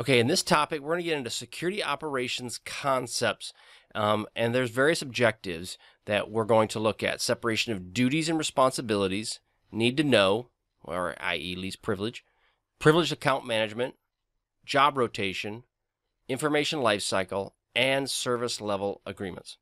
Okay, in this topic, we're going to get into security operations concepts, um, and there's various objectives that we're going to look at. Separation of duties and responsibilities, need to know, or i.e. least privilege, privileged account management, job rotation, information lifecycle, and service level agreements.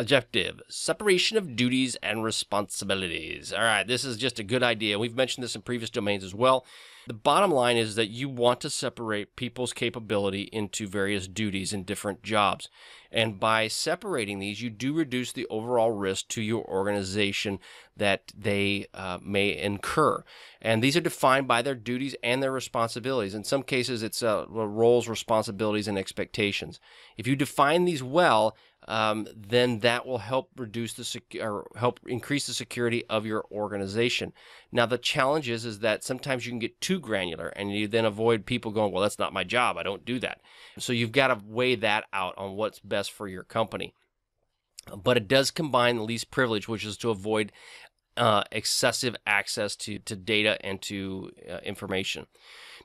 Objective, separation of duties and responsibilities. All right, this is just a good idea. We've mentioned this in previous domains as well. The bottom line is that you want to separate people's capability into various duties and different jobs. And by separating these, you do reduce the overall risk to your organization that they uh, may incur. And these are defined by their duties and their responsibilities. In some cases, it's uh, roles, responsibilities, and expectations. If you define these well, um, then that will help reduce the sec- or help increase the security of your organization. Now the challenge is is that sometimes you can get too granular and you then avoid people going, well, that's not my job. I don't do that. So you've got to weigh that out on what's best for your company but it does combine the least privilege, which is to avoid uh, excessive access to, to data and to uh, information.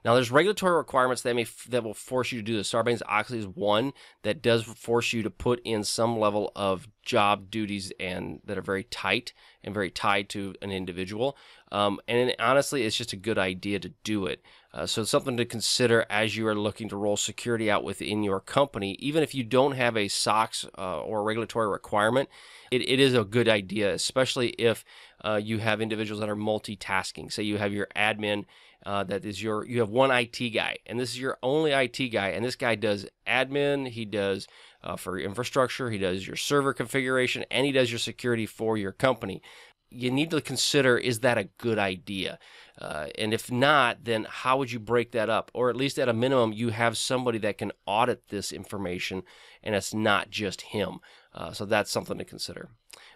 Now, there's regulatory requirements that may f- that will force you to do this. Sarbanes Oxley is one that does force you to put in some level of job duties and that are very tight and very tied to an individual. Um, and honestly, it's just a good idea to do it uh, so it's something to consider as you are looking to roll security out within your company. Even if you don't have a SOX uh, or regulatory requirement, it, it is a good idea, especially if uh, you have individuals that are multitasking. Say you have your admin uh, that is your, you have one IT guy, and this is your only IT guy, and this guy does admin, he does uh, for infrastructure, he does your server configuration, and he does your security for your company you need to consider is that a good idea? Uh, and if not, then how would you break that up? Or at least at a minimum, you have somebody that can audit this information and it's not just him. Uh, so that's something to consider.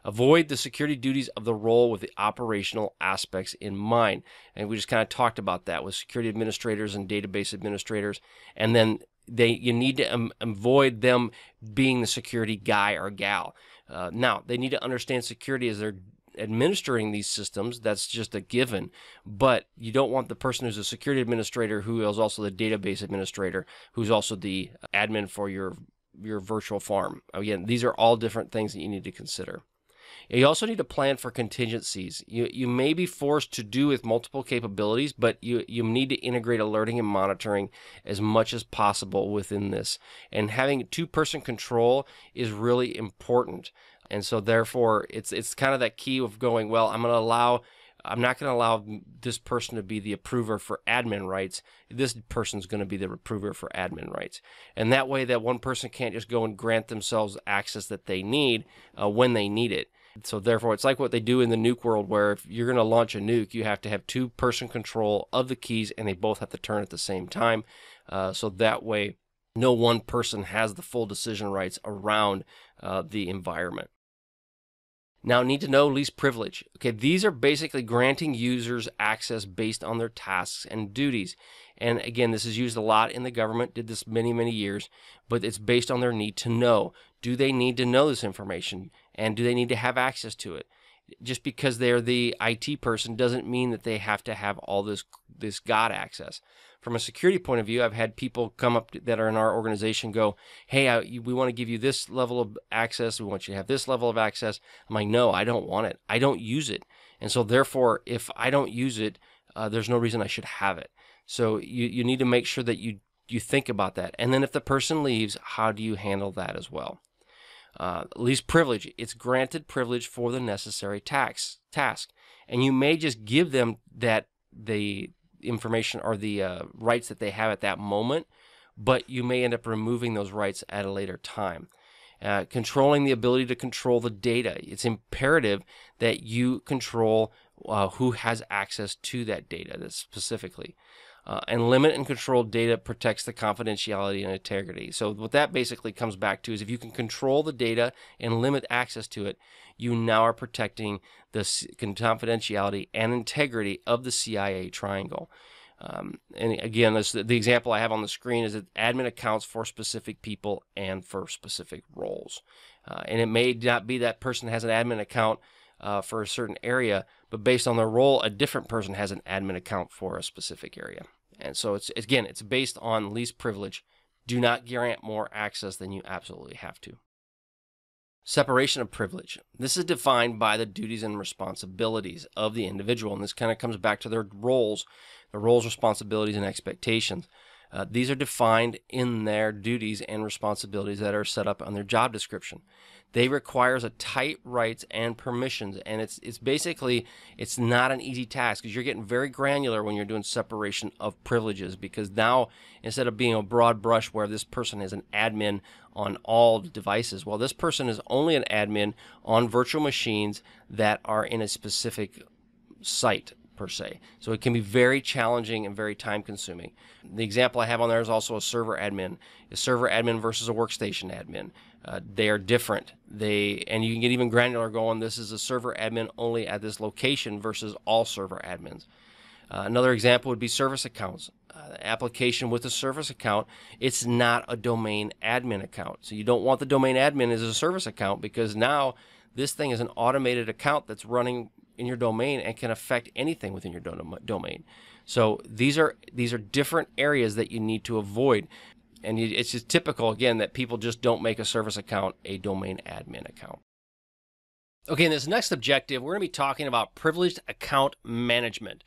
Avoid the security duties of the role with the operational aspects in mind. And we just kind of talked about that with security administrators and database administrators. And then they you need to um, avoid them being the security guy or gal. Uh, now, they need to understand security as their administering these systems. That's just a given. But you don't want the person who's a security administrator, who is also the database administrator, who's also the admin for your your virtual farm. Again, these are all different things that you need to consider. You also need to plan for contingencies. You, you may be forced to do with multiple capabilities, but you, you need to integrate alerting and monitoring as much as possible within this. And having two person control is really important. And so therefore it's it's kind of that key of going, well, I'm going to allow I'm not going to allow this person to be the approver for admin rights. This person's going to be the approver for admin rights. And that way that one person can't just go and grant themselves access that they need uh, when they need it. So therefore, it's like what they do in the nuke world, where if you're going to launch a nuke, you have to have two person control of the keys, and they both have to turn at the same time. Uh, so that way, no one person has the full decision rights around uh, the environment. Now, need to know least privilege. Okay, these are basically granting users access based on their tasks and duties. And again, this is used a lot in the government, did this many, many years, but it's based on their need to know. Do they need to know this information? And do they need to have access to it? Just because they're the IT person doesn't mean that they have to have all this, this God access from a security point of view, I've had people come up that are in our organization go, "Hey, I, we want to give you this level of access. We want you to have this level of access." I'm like, "No, I don't want it. I don't use it." And so, therefore, if I don't use it, uh, there's no reason I should have it. So you you need to make sure that you you think about that. And then if the person leaves, how do you handle that as well? Uh, least privilege. It's granted privilege for the necessary tax task, and you may just give them that the information or the uh, rights that they have at that moment, but you may end up removing those rights at a later time. Uh, controlling the ability to control the data. It's imperative that you control uh, who has access to that data specifically. Uh, and limit and control data protects the confidentiality and integrity. So what that basically comes back to is if you can control the data and limit access to it, you now are protecting the confidentiality and integrity of the CIA triangle. Um, and again, this, the example I have on the screen is that admin accounts for specific people and for specific roles. Uh, and it may not be that person has an admin account uh, for a certain area, but based on their role, a different person has an admin account for a specific area. And so it's again, it's based on least privilege. Do not grant more access than you absolutely have to. Separation of privilege. This is defined by the duties and responsibilities of the individual, and this kind of comes back to their roles, their roles, responsibilities, and expectations. Uh, these are defined in their duties and responsibilities that are set up on their job description. They requires a tight rights and permissions, and it's it's basically it's not an easy task because you're getting very granular when you're doing separation of privileges because now instead of being a broad brush where this person is an admin on all devices, well this person is only an admin on virtual machines that are in a specific site per se. So it can be very challenging and very time consuming. The example I have on there is also a server admin. A server admin versus a workstation admin. Uh, they are different. They and you can get even granular going. This is a server admin only at this location versus all server admins. Uh, another example would be service accounts. Uh, application with a service account, it's not a domain admin account. So you don't want the domain admin as a service account because now this thing is an automated account that's running in your domain and can affect anything within your domain. So these are these are different areas that you need to avoid. And it's just typical again that people just don't make a service account a domain admin account. Okay, in this next objective, we're going to be talking about privileged account management.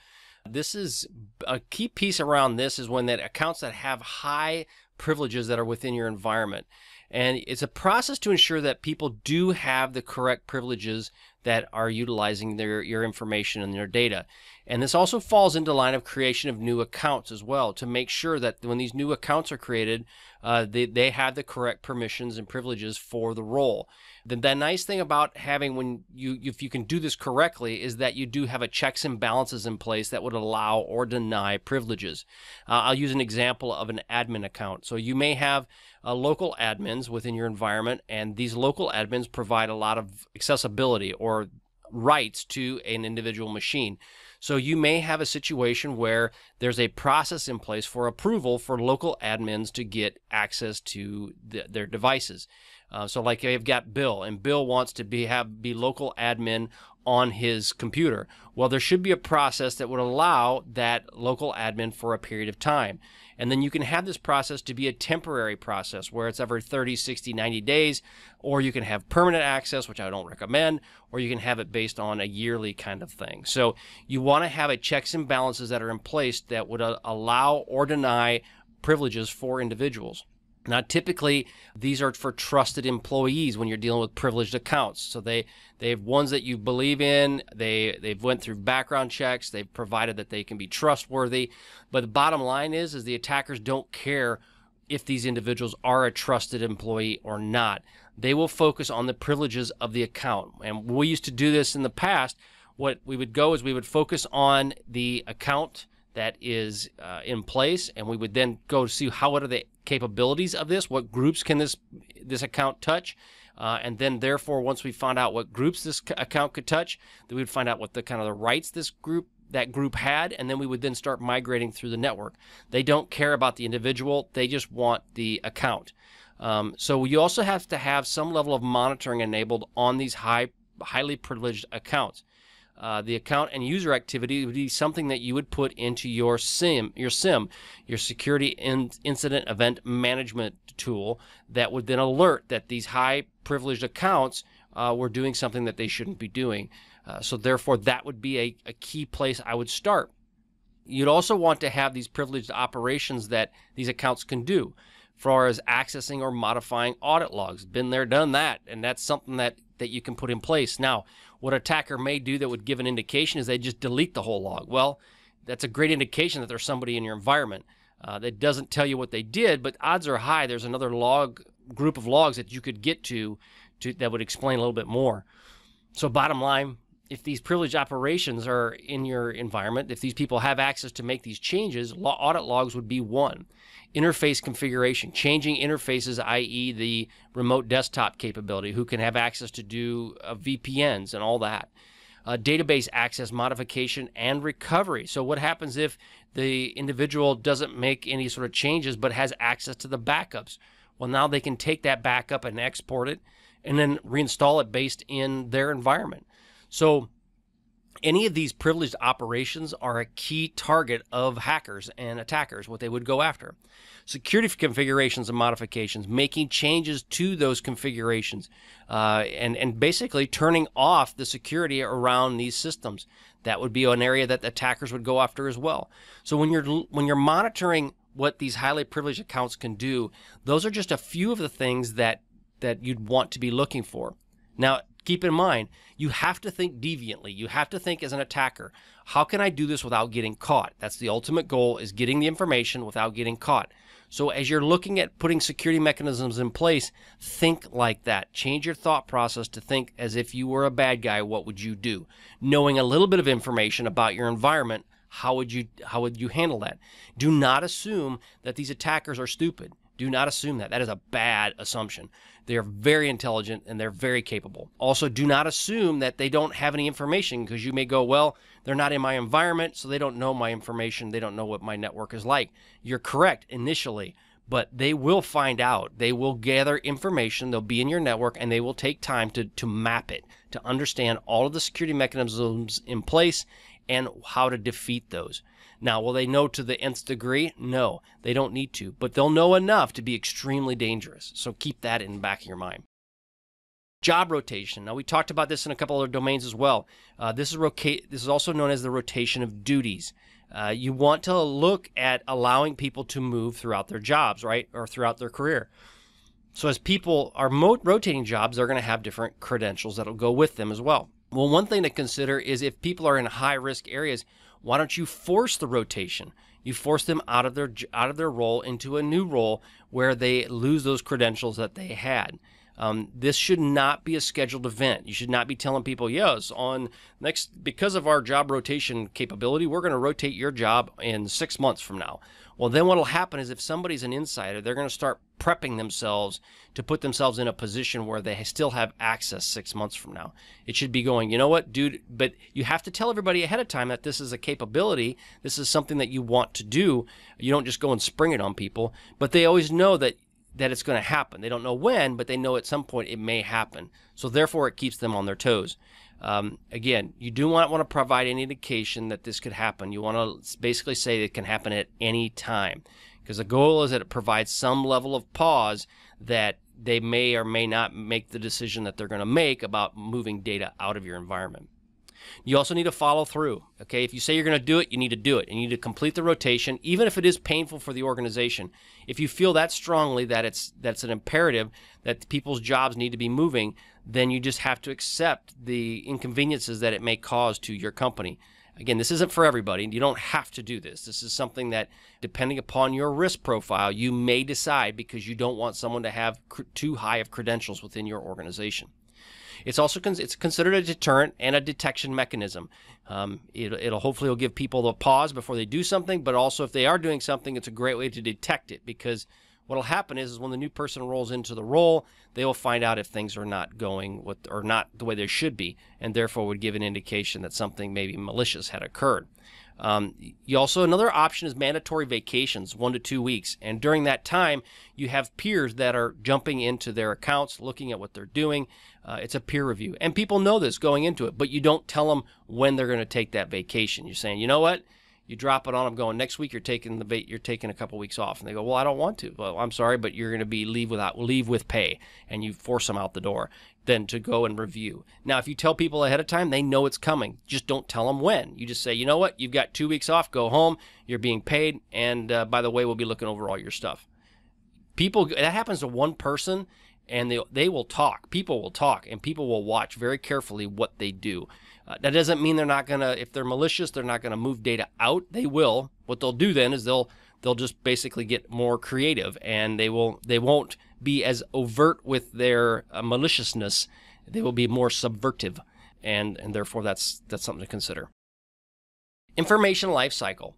This is a key piece around this is when that accounts that have high privileges that are within your environment. And it's a process to ensure that people do have the correct privileges that are utilizing their your information and your data. And this also falls into line of creation of new accounts as well to make sure that when these new accounts are created, uh, they, they have the correct permissions and privileges for the role. The, the nice thing about having when you if you can do this correctly is that you do have a checks and balances in place that would allow or deny privileges. Uh, I'll use an example of an admin account. So you may have uh, local admins within your environment, and these local admins provide a lot of accessibility or or rights to an individual machine. So you may have a situation where there's a process in place for approval for local admins to get access to the, their devices. Uh, so like i have got Bill, and Bill wants to be have be local admin on his computer. Well, there should be a process that would allow that local admin for a period of time. And then you can have this process to be a temporary process where it's every 30, 60, 90 days, or you can have permanent access, which I don't recommend, or you can have it based on a yearly kind of thing. So you want to have a checks and balances that are in place that would uh, allow or deny privileges for individuals. Now, typically, these are for trusted employees when you're dealing with privileged accounts. So they they have ones that you believe in. They they've went through background checks. They've provided that they can be trustworthy. But the bottom line is, is the attackers don't care if these individuals are a trusted employee or not. They will focus on the privileges of the account. And we used to do this in the past. What we would go is we would focus on the account that is uh, in place, and we would then go to see how what are the capabilities of this, what groups can this this account touch, uh, and then therefore once we found out what groups this account could touch, then we would find out what the kind of the rights this group that group had, and then we would then start migrating through the network. They don't care about the individual; they just want the account. Um, so you also have to have some level of monitoring enabled on these high highly privileged accounts. Uh, the account and user activity would be something that you would put into your SIM, your SIM, your security in, incident event management tool that would then alert that these high privileged accounts uh, were doing something that they shouldn't be doing. Uh, so therefore, that would be a, a key place I would start. You'd also want to have these privileged operations that these accounts can do, far as accessing or modifying audit logs. Been there, done that, and that's something that that you can put in place. Now, what attacker may do that would give an indication is they just delete the whole log. Well, that's a great indication that there's somebody in your environment. Uh, that doesn't tell you what they did, but odds are high there's another log group of logs that you could get to, to that would explain a little bit more. So bottom line, if these privileged operations are in your environment, if these people have access to make these changes, audit logs would be one interface configuration, changing interfaces, i.e., the remote desktop capability, who can have access to do uh, VPNs and all that. Uh, database access modification and recovery. So, what happens if the individual doesn't make any sort of changes but has access to the backups? Well, now they can take that backup and export it and then reinstall it based in their environment. So, any of these privileged operations are a key target of hackers and attackers, what they would go after. Security configurations and modifications, making changes to those configurations, uh, and, and basically turning off the security around these systems. That would be an area that attackers would go after as well. So when you're, when you're monitoring what these highly privileged accounts can do, those are just a few of the things that, that you'd want to be looking for. Now, keep in mind, you have to think deviantly. You have to think as an attacker. How can I do this without getting caught? That's the ultimate goal is getting the information without getting caught. So as you're looking at putting security mechanisms in place, think like that. Change your thought process to think as if you were a bad guy, what would you do? Knowing a little bit of information about your environment, how would you how would you handle that? Do not assume that these attackers are stupid. Do not assume that. That is a bad assumption. They are very intelligent and they're very capable. Also, do not assume that they don't have any information because you may go, well, they're not in my environment, so they don't know my information. They don't know what my network is like. You're correct initially, but they will find out. They will gather information. They'll be in your network and they will take time to, to map it, to understand all of the security mechanisms in place and how to defeat those. Now, will they know to the nth degree? No, they don't need to, but they'll know enough to be extremely dangerous. So keep that in the back of your mind. Job rotation. Now, we talked about this in a couple other domains as well. Uh, this, is this is also known as the rotation of duties. Uh, you want to look at allowing people to move throughout their jobs, right? Or throughout their career. So, as people are mo- rotating jobs, they're going to have different credentials that'll go with them as well. Well, one thing to consider is if people are in high risk areas, why don't you force the rotation? You force them out of their out of their role into a new role where they lose those credentials that they had. Um, this should not be a scheduled event. You should not be telling people, yes, on next, because of our job rotation capability, we're going to rotate your job in six months from now. Well, then what will happen is if somebody's an insider, they're going to start prepping themselves to put themselves in a position where they still have access six months from now. It should be going, you know what, dude, but you have to tell everybody ahead of time that this is a capability. This is something that you want to do. You don't just go and spring it on people, but they always know that that it's going to happen. They don't know when, but they know at some point it may happen. So therefore, it keeps them on their toes. Um, again, you do not want to provide any indication that this could happen. You want to basically say it can happen at any time because the goal is that it provides some level of pause that they may or may not make the decision that they're going to make about moving data out of your environment. You also need to follow through. Okay, if you say you're going to do it, you need to do it. You need to complete the rotation, even if it is painful for the organization. If you feel that strongly that it's that's an imperative that people's jobs need to be moving, then you just have to accept the inconveniences that it may cause to your company. Again, this isn't for everybody. You don't have to do this. This is something that, depending upon your risk profile, you may decide because you don't want someone to have too high of credentials within your organization. It's also con it's considered a deterrent and a detection mechanism. Um, it, will hopefully will give people a pause before they do something, but also if they are doing something, it's a great way to detect it because What'll happen is, is when the new person rolls into the role, they will find out if things are not going or not the way they should be, and therefore would give an indication that something maybe malicious had occurred. Um, you also another option is mandatory vacations, one to two weeks, and during that time, you have peers that are jumping into their accounts, looking at what they're doing. Uh, it's a peer review, and people know this going into it, but you don't tell them when they're going to take that vacation. You're saying, you know what? you drop it on them going next week you're taking the bait you're taking a couple weeks off and they go well i don't want to well i'm sorry but you're going to be leave without leave with pay and you force them out the door then to go and review now if you tell people ahead of time they know it's coming just don't tell them when you just say you know what you've got two weeks off go home you're being paid and uh, by the way we'll be looking over all your stuff people that happens to one person and they, they will talk people will talk and people will watch very carefully what they do uh, that doesn't mean they're not going to, if they're malicious, they're not going to move data out. They will. What they'll do then is they'll they'll just basically get more creative and they will they won't be as overt with their uh, maliciousness. They will be more subvertive, and and therefore that's that's something to consider. Information lifecycle.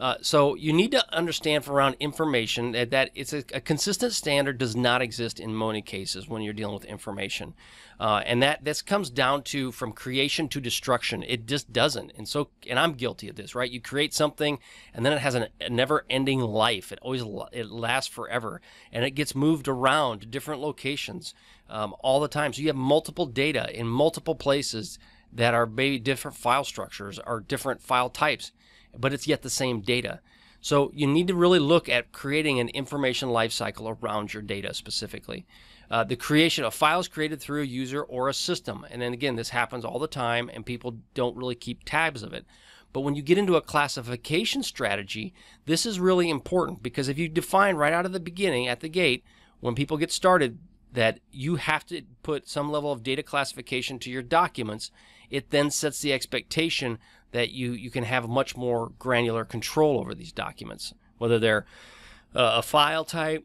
Uh, so you need to understand from around information that, that it's a, a, consistent standard does not exist in many cases when you're dealing with information, uh, and that this comes down to from creation to destruction. It just doesn't, and so and I'm guilty of this, right? You create something, and then it has an, a never-ending life. It always it lasts forever, and it gets moved around to different locations um, all the time. So you have multiple data in multiple places that are maybe different file structures or different file types but it's yet the same data. So you need to really look at creating an information lifecycle around your data specifically. Uh, the creation of files created through a user or a system. And then again, this happens all the time and people don't really keep tabs of it. But when you get into a classification strategy, this is really important because if you define right out of the beginning at the gate, when people get started, that you have to put some level of data classification to your documents, it then sets the expectation that you, you can have much more granular control over these documents, whether they're uh, a file type,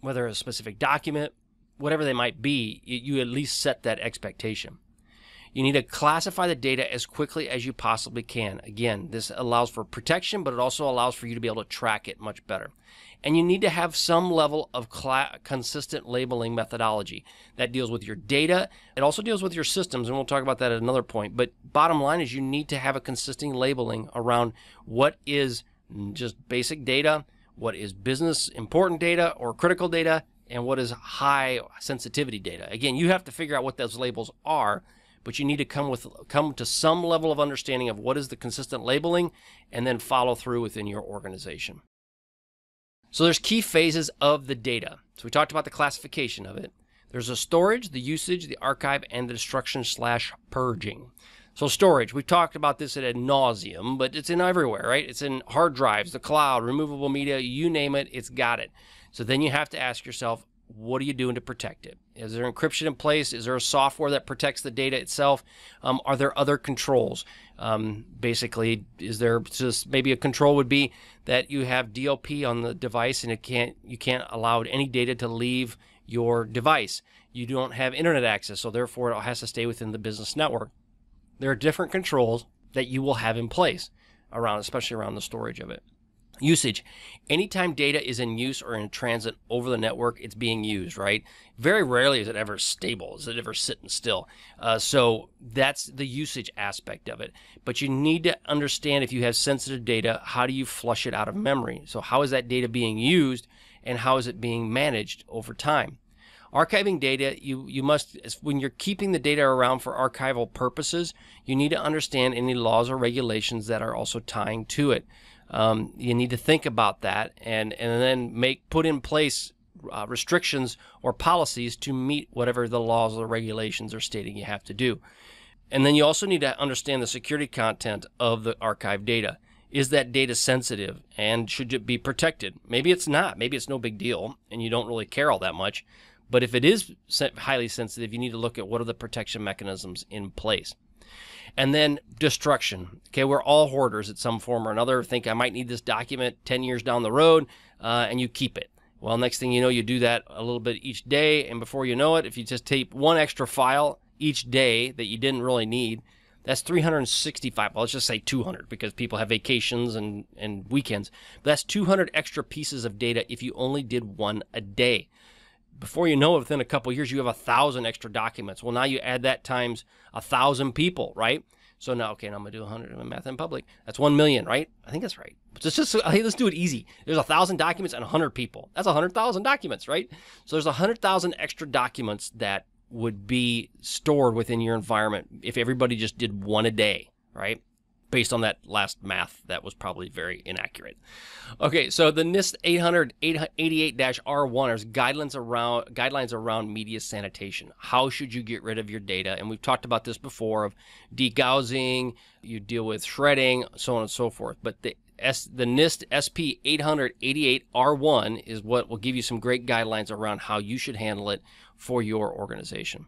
whether a specific document, whatever they might be, you, you at least set that expectation. You need to classify the data as quickly as you possibly can. Again, this allows for protection, but it also allows for you to be able to track it much better. And you need to have some level of consistent labeling methodology that deals with your data. It also deals with your systems, and we'll talk about that at another point. But bottom line is you need to have a consistent labeling around what is just basic data, what is business important data or critical data, and what is high sensitivity data. Again, you have to figure out what those labels are but you need to come with come to some level of understanding of what is the consistent labeling and then follow through within your organization. So there's key phases of the data. So we talked about the classification of it. There's the storage, the usage, the archive, and the destruction slash purging. So storage, we've talked about this at a nauseum, but it's in everywhere, right? It's in hard drives, the cloud, removable media, you name it, it's got it. So then you have to ask yourself, what are you doing to protect it? Is there encryption in place? Is there a software that protects the data itself? Um, are there other controls? Um, basically, is there just maybe a control would be that you have DLP on the device and it can't you can't allow any data to leave your device. You don't have internet access, so therefore it has to stay within the business network. There are different controls that you will have in place around, especially around the storage of it. Usage. Anytime data is in use or in transit over the network, it's being used, right? Very rarely is it ever stable, is it ever sitting still. Uh, so that's the usage aspect of it. But you need to understand if you have sensitive data, how do you flush it out of memory? So, how is that data being used and how is it being managed over time? Archiving data, you, you must, when you're keeping the data around for archival purposes, you need to understand any laws or regulations that are also tying to it. Um, you need to think about that and, and then make put in place uh, restrictions or policies to meet whatever the laws or regulations are stating you have to do. And then you also need to understand the security content of the archive data. Is that data sensitive and should it be protected? Maybe it's not. Maybe it's no big deal and you don't really care all that much. But if it is highly sensitive, you need to look at what are the protection mechanisms in place and then destruction. Okay, we're all hoarders at some form or another. Think I might need this document 10 years down the road, uh, and you keep it. Well, next thing you know, you do that a little bit each day, and before you know it, if you just tape one extra file each day that you didn't really need, that's 365. Well, let's just say 200 because people have vacations and, and weekends. But that's 200 extra pieces of data if you only did one a day before you know it, within a couple years, you have a thousand extra documents. Well, now you add that times a thousand people, right? So now, okay, now I'm gonna do 100 of math in public. That's one million, right? I think that's right. But let's just hey, let's do it easy. There's a thousand documents and 100 people. That's 100,000 documents, right? So there's 100,000 extra documents that would be stored within your environment if everybody just did one a day, right? based on that last math, that was probably very inaccurate. Okay, so the NIST 888-R1 is guidelines around guidelines around media sanitation. How should you get rid of your data? And we've talked about this before of degaussing, you deal with shredding, so on and so forth. But the S, the NIST SP 888-R1 is what will give you some great guidelines around how you should handle it for your organization.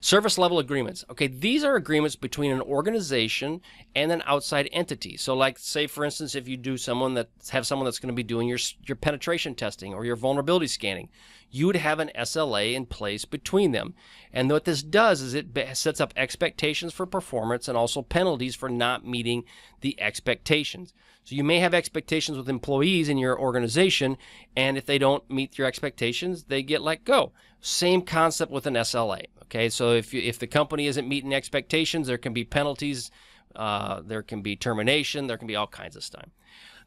Service level agreements. Okay, these are agreements between an organization and an outside entity. So, like, say for instance, if you do someone that have someone that's going to be doing your your penetration testing or your vulnerability scanning, you would have an SLA in place between them. And what this does is it sets up expectations for performance and also penalties for not meeting the expectations. So you may have expectations with employees in your organization, and if they don't meet your expectations, they get let go. Same concept with an SLA. Okay, so if you, if the company isn't meeting expectations, there can be penalties, uh, there can be termination, there can be all kinds of stuff.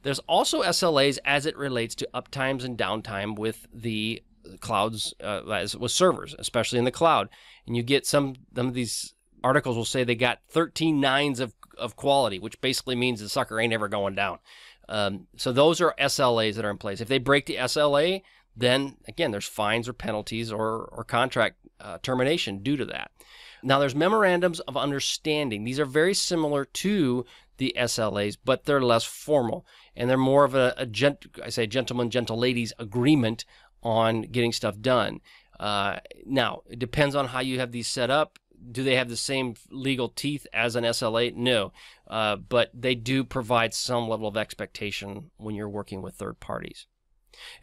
There's also SLAs as it relates to uptimes and downtime with the clouds, uh, as with servers, especially in the cloud. And you get some some of these articles will say they got 13 nines of of quality, which basically means the sucker ain't ever going down. Um, so those are SLAs that are in place. If they break the SLA, then again, there's fines or penalties or, or contract uh, termination due to that. Now, there's memorandums of understanding. These are very similar to the SLAs, but they're less formal and they're more of a, a gent- I say gentleman, gentle ladies agreement on getting stuff done. Uh, now, it depends on how you have these set up. Do they have the same legal teeth as an SLA? No, uh, but they do provide some level of expectation when you're working with third parties.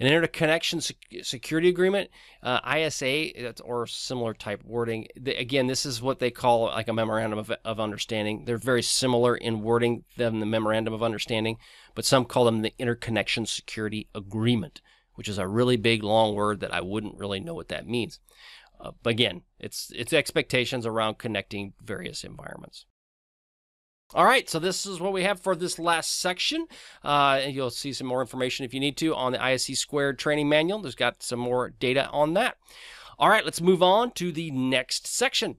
An interconnection security agreement, uh, ISA, or similar type wording. again, this is what they call like a memorandum of, of understanding. They're very similar in wording than the memorandum of understanding, but some call them the interconnection security agreement, which is a really big long word that I wouldn't really know what that means. Uh, again, it's it's expectations around connecting various environments. All right, so this is what we have for this last section. Uh, you'll see some more information if you need to on the ISC squared training manual. There's got some more data on that. All right, let's move on to the next section.